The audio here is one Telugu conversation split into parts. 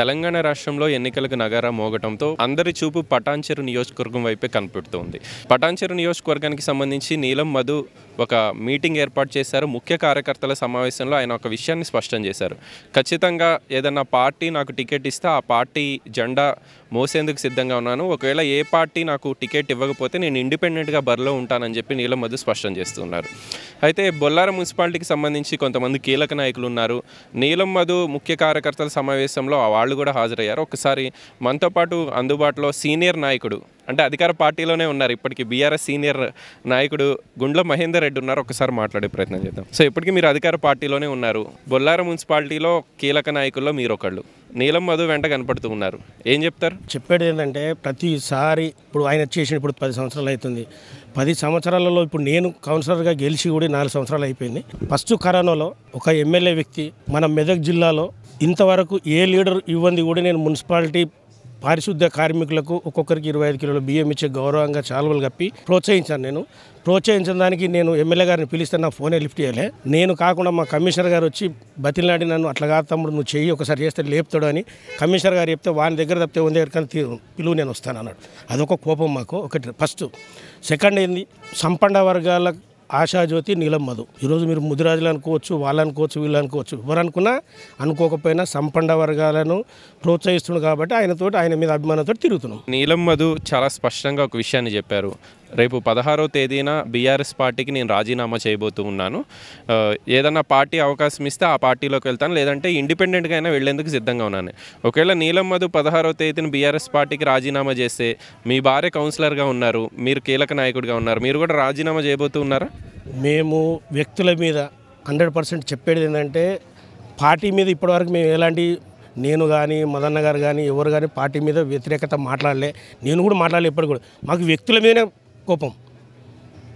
తెలంగాణ రాష్ట్రంలో ఎన్నికలకు నగారా మోగటంతో అందరి చూపు పటాన్చెరు నియోజకవర్గం వైపే కనిపెడుతోంది పటాన్చెరు నియోజకవర్గానికి సంబంధించి నీలం మధు ఒక మీటింగ్ ఏర్పాటు చేశారు ముఖ్య కార్యకర్తల సమావేశంలో ఆయన ఒక విషయాన్ని స్పష్టం చేశారు ఖచ్చితంగా ఏదన్నా పార్టీ నాకు టికెట్ ఇస్తే ఆ పార్టీ జెండా మోసేందుకు సిద్ధంగా ఉన్నాను ఒకవేళ ఏ పార్టీ నాకు టికెట్ ఇవ్వకపోతే నేను ఇండిపెండెంట్గా బరిలో ఉంటానని చెప్పి నీలం మధు స్పష్టం చేస్తున్నారు అయితే బొల్లారం మున్సిపాలిటీకి సంబంధించి కొంతమంది కీలక నాయకులు ఉన్నారు నీలం మధు ముఖ్య కార్యకర్తల సమావేశంలో వాళ్ళు వాళ్ళు కూడా హాజరయ్యారు ఒకసారి మనతో పాటు అందుబాటులో సీనియర్ నాయకుడు అంటే అధికార పార్టీలోనే ఉన్నారు ఇప్పటికీ బీఆర్ఎస్ సీనియర్ నాయకుడు గుండ్ల మహేందర్ రెడ్డి ఉన్నారు ఒకసారి మాట్లాడే ప్రయత్నం చేద్దాం సో ఇప్పటికీ మీరు అధికార పార్టీలోనే ఉన్నారు బొల్లారం మున్సిపాలిటీలో కీలక నాయకుల్లో మీరు ఒకళ్ళు నీలం మధు వెంట కనపడుతూ ఉన్నారు ఏం చెప్తారు చెప్పేది ఏంటంటే ప్రతిసారి ఇప్పుడు ఆయన చేసిన ఇప్పుడు పది సంవత్సరాలు అవుతుంది పది సంవత్సరాలలో ఇప్పుడు నేను కౌన్సిలర్గా గెలిచి కూడా నాలుగు సంవత్సరాలు అయిపోయింది ఫస్ట్ కరోనాలో ఒక ఎమ్మెల్యే వ్యక్తి మన మెదక్ జిల్లాలో ఇంతవరకు ఏ లీడర్ ఇవ్వంది కూడా నేను మున్సిపాలిటీ పారిశుద్ధ్య కార్మికులకు ఒక్కొక్కరికి ఇరవై ఐదు కిలోల బియ్యం ఇచ్చి గౌరవంగా చాలువలు కప్పి ప్రోత్సహించాను నేను ప్రోత్సహించిన దానికి నేను ఎమ్మెల్యే గారిని పిలిస్తే నా ఫోనే లిఫ్ట్ చేయలే నేను కాకుండా మా కమిషనర్ గారు వచ్చి బతిలాడి నన్ను అట్లా కాదు తమ్ముడు నువ్వు చెయ్యి ఒకసారి చేస్తే లేపుతాడు అని కమిషనర్ గారు చెప్తే వాని దగ్గర తప్పితే ఉంది దగ్గర పిలువు నేను వస్తాను అన్నాడు అదొక కోపం మాకు ఒకటి ఫస్ట్ సెకండ్ ఏంది సంపన్న వర్గాల ఆశాజ్యోతి నీలం మధు ఈరోజు మీరు ముదిరాజులు అనుకోవచ్చు వాళ్ళు అనుకోవచ్చు వీళ్ళు అనుకోవచ్చు అనుకున్నా అనుకోకపోయినా సంపండ వర్గాలను ప్రోత్సహిస్తున్నాడు కాబట్టి ఆయనతోటి ఆయన మీద అభిమానంతో తిరుగుతున్నాం నీలం మధు చాలా స్పష్టంగా ఒక విషయాన్ని చెప్పారు రేపు పదహారో తేదీన బీఆర్ఎస్ పార్టీకి నేను రాజీనామా చేయబోతూ ఉన్నాను ఏదన్నా పార్టీ అవకాశం ఇస్తే ఆ పార్టీలోకి వెళ్తాను లేదంటే ఇండిపెండెంట్గా అయినా వెళ్ళేందుకు సిద్ధంగా ఉన్నాను ఒకవేళ నీలం మధు పదహారో తేదీన బీఆర్ఎస్ పార్టీకి రాజీనామా చేస్తే మీ భార్య కౌన్సిలర్గా ఉన్నారు మీరు కీలక నాయకుడిగా ఉన్నారు మీరు కూడా రాజీనామా చేయబోతూ ఉన్నారా మేము వ్యక్తుల మీద హండ్రెడ్ పర్సెంట్ చెప్పేది ఏంటంటే పార్టీ మీద ఇప్పటివరకు మేము ఎలాంటి నేను కానీ మదన్న గారు కానీ ఎవరు కానీ పార్టీ మీద వ్యతిరేకత మాట్లాడలే నేను కూడా మాట్లాడలే ఇప్పటికి కూడా మాకు వ్యక్తుల మీదనే కోపం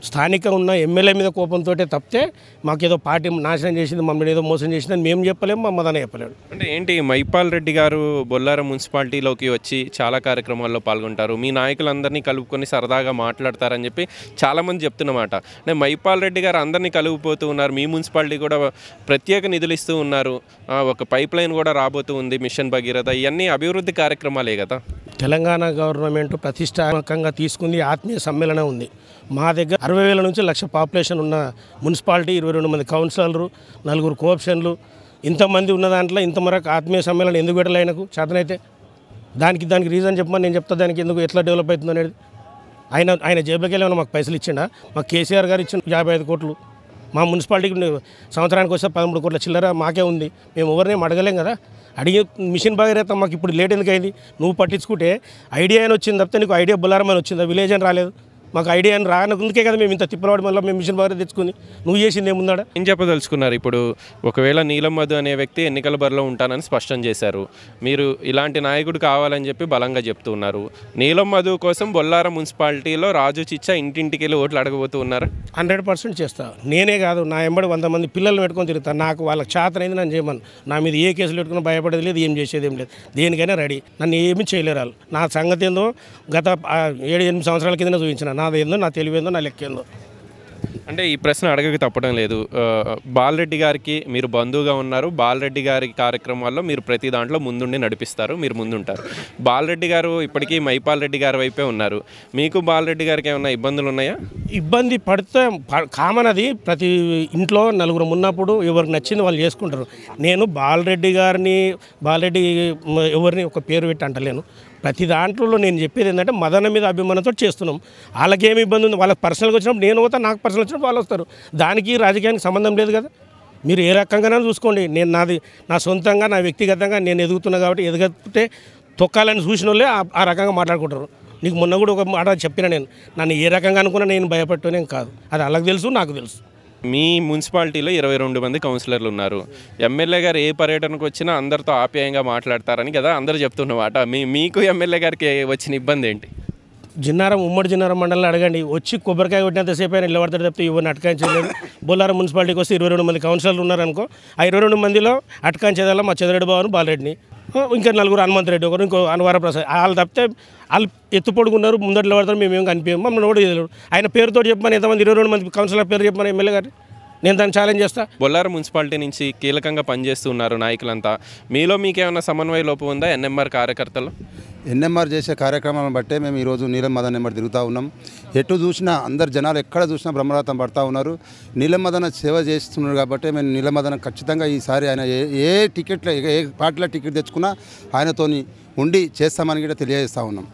స్థానిక ఉన్న ఎమ్మెల్యే మీద కోపంతో తప్పితే మాకేదో పార్టీ నాశనం చేసింది మమ్మల్ని ఏదో మోసం చేసిందని మేము చెప్పలేము మా మదన చెప్పలేదు అంటే ఏంటి మైపాల్ రెడ్డి గారు బొల్లారం మున్సిపాలిటీలోకి వచ్చి చాలా కార్యక్రమాల్లో పాల్గొంటారు మీ నాయకులందరినీ కలుపుకొని సరదాగా మాట్లాడతారని చెప్పి చాలామంది చెప్తున్నమాట అంటే మైపాల్ రెడ్డి గారు అందరినీ కలిగిపోతూ ఉన్నారు మీ మున్సిపాలిటీ కూడా ప్రత్యేక నిధులు ఇస్తూ ఉన్నారు ఒక పైప్ లైన్ కూడా రాబోతూ ఉంది మిషన్ భగీరథ ఇవన్నీ అభివృద్ధి కార్యక్రమాలే కదా తెలంగాణ గవర్నమెంట్ ప్రతిష్టాత్మకంగా తీసుకుంది ఆత్మీయ సమ్మేళనం ఉంది మా దగ్గర అరవై వేల నుంచి లక్ష పాపులేషన్ ఉన్న మున్సిపాలిటీ ఇరవై రెండు మంది కౌన్సిలర్లు నలుగురు కోఆప్షన్లు ఇంతమంది ఉన్న దాంట్లో ఇంతమరకు ఆత్మీయ సమ్మేళనం ఎందుకు పెట్టలేనకు చేతనైతే దానికి దానికి రీజన్ చెప్పమని నేను చెప్తా దానికి ఎందుకు ఎట్లా డెవలప్ అవుతుంది అనేది ఆయన ఆయన జేబులకి వెళ్ళి మాకు పైసలు ఇచ్చిండా మాకు కేసీఆర్ గారు ఇచ్చిన యాభై ఐదు కోట్లు మా మున్సిపాలిటీకి సంవత్సరానికి వస్తే పదమూడు కోట్ల చిల్లర మాకే ఉంది మేము ఎవరిని అడగలేం కదా అడిగి మిషన్ భగీరథ మాకు ఇప్పుడు లేట్ ఎందుకైంది నువ్వు పట్టించుకుంటే ఐడియా అని వచ్చింది తప్పితే నీకు ఐడియా బులారమని వచ్చిందా విలేజ్ అని రాలేదు మాకు ఐడియా అని ఉందికే కదా మేము ఇంత తిప్పలవాడి మళ్ళీ మేము మిషన్ బాగా తెచ్చుకుని నువ్వు చేసింది ఏముందాడా ఏం చెప్పదలుచుకున్నారు ఇప్పుడు ఒకవేళ నీలం మధు అనే వ్యక్తి ఎన్నికల బరిలో ఉంటానని స్పష్టం చేశారు మీరు ఇలాంటి నాయకుడు కావాలని చెప్పి బలంగా చెప్తున్నారు నీలం మధు కోసం బొల్లారం మున్సిపాలిటీలో రాజు చిచ్చా ఇంటింటికి వెళ్ళి ఓట్లు అడగబోతూ ఉన్నారు హండ్రెడ్ పర్సెంట్ చేస్తాను నేనే కాదు నా ఎంబడి వంద మంది పిల్లలు పెట్టుకొని తిరుగుతాను నాకు వాళ్ళకి చేతనైంది నన్ను చేయమని నా మీద ఏ కేసులు పెట్టుకుని భయపడేది లేదు ఏం చేసేది ఏం లేదు దేనికైనా రెడీ నన్ను ఏమి చేయలేరు వాళ్ళు నా సంగతి ఏందో గత ఏడు ఎనిమిది సంవత్సరాల కింద చూపించిన నా నాదేందో నా తెలివేందో నా లెక్కేందో అంటే ఈ ప్రశ్న అడగక తప్పడం లేదు బాలరెడ్డి గారికి మీరు బంధువుగా ఉన్నారు బాలరెడ్డి గారి కార్యక్రమాల్లో మీరు ప్రతి దాంట్లో ముందుండి నడిపిస్తారు మీరు ముందుంటారు బాలరెడ్డి గారు ఇప్పటికీ మైపాల్ రెడ్డి గారి వైపే ఉన్నారు మీకు బాలరెడ్డి గారికి ఏమైనా ఇబ్బందులు ఉన్నాయా ఇబ్బంది పడితే కామన్ అది ప్రతి ఇంట్లో నలుగురు ఉన్నప్పుడు ఎవరికి నచ్చింది వాళ్ళు చేసుకుంటారు నేను బాలరెడ్డి గారిని బాలరెడ్డి ఎవరిని ఒక పేరు పెట్టి అంటలేను ప్రతి దాంట్లో నేను చెప్పేది ఏంటంటే మదన మీద అభిమానంతో చేస్తున్నాం ఏమి ఇబ్బంది ఉంది వాళ్ళకి పర్సనల్గా వచ్చినప్పుడు నేను పోతా నాకు పర్సనల్ వచ్చినప్పుడు వాళ్ళు వస్తారు దానికి రాజకీయానికి సంబంధం లేదు కదా మీరు ఏ రకంగానైనా చూసుకోండి నేను నాది నా సొంతంగా నా వ్యక్తిగతంగా నేను ఎదుగుతున్నా కాబట్టి ఎదుగుతుంటే తొక్కాలని చూసిన వాళ్ళే ఆ రకంగా మాట్లాడుకుంటారు నీకు మొన్న కూడా ఒక మాట చెప్పిన నేను నన్ను ఏ రకంగా అనుకున్నా నేను భయపెట్టనేం కాదు అది అలాగే తెలుసు నాకు తెలుసు మీ మున్సిపాలిటీలో ఇరవై రెండు మంది కౌన్సిలర్లు ఉన్నారు ఎమ్మెల్యే గారు ఏ పర్యటనకు వచ్చినా అందరితో ఆప్యాయంగా మాట్లాడతారని కదా అందరూ చెప్తున్నమాట మీ మీకు ఎమ్మెల్యే గారికి వచ్చిన ఇబ్బంది ఏంటి జిన్నారం ఉమ్మడి జిన్నారం మండలం అడగండి వచ్చి కొబ్బరికాయ కొట్టినంతసేపు అయినా నిలబడతాడు తప్పితే ఇవ్వని అటకాయించలేదు బొల్లారం మున్సిపాలిటీకి వస్తే ఇరవై రెండు మంది కౌన్సిలర్లు ఉన్నారనుకో ఆ ఇరవై రెండు మందిలో అటకాయించేదాల్లో మా చంద్రెడ్డి బాబు బాలరెడ్డిని ఇంకా నలుగురు హనుమంత్ రెడ్డి ఒకరు ఇంకో అనువరప్రసాద్ వాళ్ళు తప్పితే వాళ్ళు ఎత్తు పొడుగున్నారు ముందట్లో పడతారు మేము ఏం కనిపించాము మమ్మల్ని కూడా ఆయన పేరుతో చెప్పమని ఎంతమంది ఇరవై రెండు మంది కౌన్సిలర్ పేరు చెప్పమని ఎమ్మెల్యే గారు నేను దాన్ని ఛాలెంజ్ చేస్తా బొల్లారు మున్సిపాలిటీ నుంచి కీలకంగా పనిచేస్తున్నారు నాయకులంతా మీలో మీకేమైనా సమన్వయ లోపం ఉందా ఎన్ఎంఆర్ కార్యకర్తలు ఎన్ఎంఆర్ చేసే కార్యక్రమాలను బట్టే మేము ఈరోజు నీలం మదన్ నెంబర్ తిరుగుతూ ఉన్నాం ఎటు చూసినా అందరు జనాలు ఎక్కడ చూసినా బ్రహ్మరాతం పడతా ఉన్నారు నీలం మదన సేవ చేస్తున్నారు కాబట్టి మేము నీలం మదన ఖచ్చితంగా ఈసారి ఆయన ఏ ఏ టికెట్లో ఏ పార్టీలో టికెట్ తెచ్చుకున్నా ఆయనతోని ఉండి చేస్తామని కూడా తెలియజేస్తూ ఉన్నాం